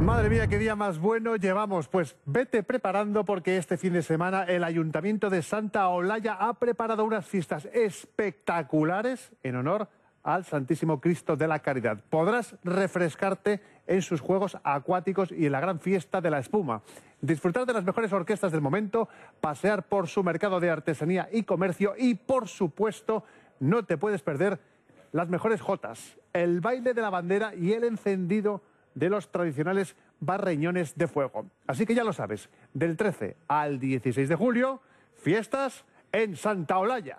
Madre mía, qué día más bueno llevamos. Pues vete preparando porque este fin de semana el Ayuntamiento de Santa Olaya ha preparado unas fiestas espectaculares en honor al Santísimo Cristo de la Caridad. Podrás refrescarte en sus juegos acuáticos y en la gran fiesta de la espuma, disfrutar de las mejores orquestas del momento, pasear por su mercado de artesanía y comercio y, por supuesto, no te puedes perder las mejores jotas, el baile de la bandera y el encendido de los tradicionales barreñones de fuego. Así que ya lo sabes, del 13 al 16 de julio, fiestas en Santa Olalla.